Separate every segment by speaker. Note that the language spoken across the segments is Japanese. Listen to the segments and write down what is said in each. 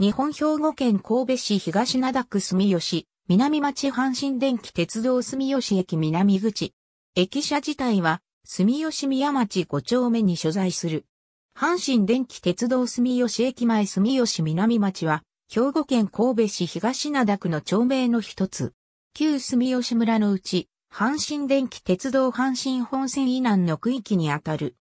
Speaker 1: 日本兵庫県神戸市東灘区住吉、南町阪神電気鉄道住吉駅南口。駅舎自体は住吉宮町5丁目に所在する。阪神電気鉄道住吉駅前住吉南町は、兵庫県神戸市東灘区の町名の一つ。旧住吉村のうち、阪神電気鉄道阪神本線以南の区域にあたる。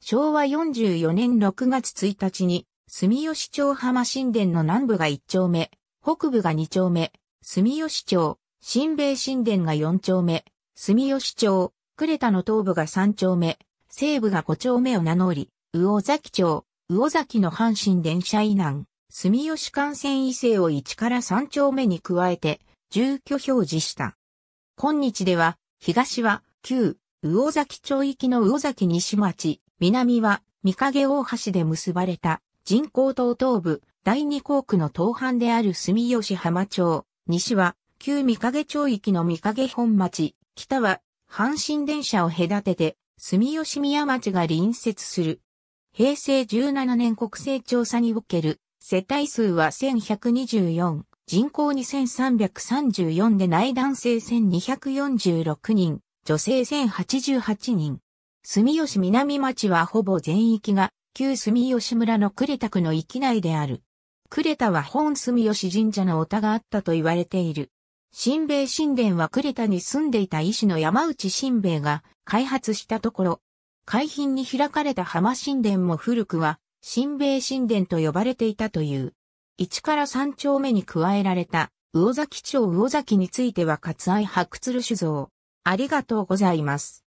Speaker 1: 昭和44年6月1日に、住吉町浜神殿の南部が1丁目、北部が2丁目、住吉町、新米神殿が4丁目、住吉町、呉田の東部が3丁目、西部が5丁目を名乗り、魚崎町、魚崎の阪神電車以南、住吉幹線以西を1から3丁目に加えて、住居表示した。今日では、東は、旧、魚崎町行きの魚崎西町、南は、三影大橋で結ばれた、人口東東部、第二校区の東半である住吉浜町、西は、旧三影町域の三影本町、北は、阪神電車を隔てて、住吉宮町が隣接する。平成17年国勢調査における、世帯数は1124、人口2334で内男性1246人、女性1088人。住吉南町はほぼ全域が旧住吉村の呉田区の域内である。呉田は本住吉神社のお田があったと言われている。新米神殿は呉田に住んでいた医師の山内新兵衛が開発したところ、海浜に開かれた浜神殿も古くは新米神殿と呼ばれていたという。1から3丁目に加えられた魚崎町魚崎については割愛白鶴酒造。ありがとうございます。